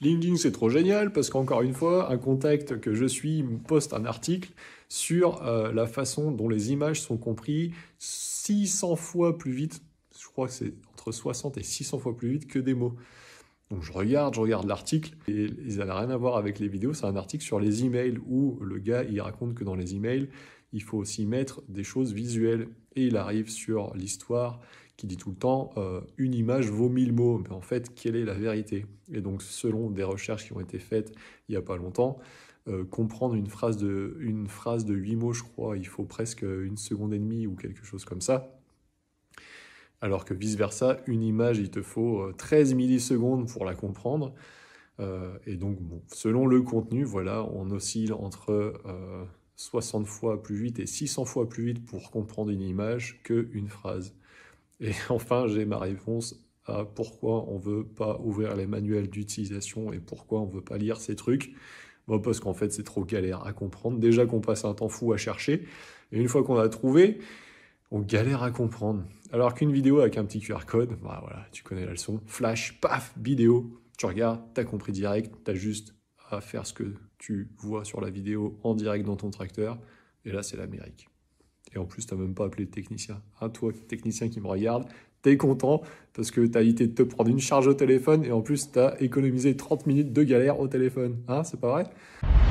LinkedIn, c'est trop génial parce qu'encore une fois, un contact que je suis poste un article sur euh, la façon dont les images sont comprises 600 fois plus vite. Je crois que c'est entre 60 et 600 fois plus vite que des mots. Donc je regarde, je regarde l'article, et ça n'a rien à voir avec les vidéos, c'est un article sur les emails où le gars, il raconte que dans les emails, il faut aussi mettre des choses visuelles. Et il arrive sur l'histoire qui dit tout le temps euh, une image vaut mille mots. Mais en fait, quelle est la vérité Et donc, selon des recherches qui ont été faites il n'y a pas longtemps, euh, comprendre une phrase de une phrase de huit mots, je crois, il faut presque une seconde et demie ou quelque chose comme ça. Alors que vice versa, une image, il te faut 13 euh, millisecondes pour la comprendre. et donc, selon le contenu, voilà, on oscille entre 60 fois plus vite et 600 fois plus vite pour comprendre une image qu'une phrase. Et enfin, j'ai ma réponse à pourquoi on ne veut pas ouvrir les manuels d'utilisation et pourquoi on ne veut pas lire ces trucs. Bon, parce qu'en fait, c'est trop galère à comprendre. Déjà qu'on passe un temps fou à chercher, et une fois qu'on a trouvé, on galère à comprendre. Alors qu'une vidéo avec un petit QR code, bah voilà, tu connais la leçon, flash, paf, vidéo, tu regardes, tu as compris direct, tu as juste à faire ce que tu vois sur la vidéo en direct dans ton tracteur, et là c'est l'Amérique. Et en plus, tu n'as même pas appelé le technicien. Hein, toi, technicien qui me regarde, tu es content parce que tu as évité de te prendre une charge au téléphone et en plus, tu as économisé 30 minutes de galère au téléphone. Hein, c'est pas vrai?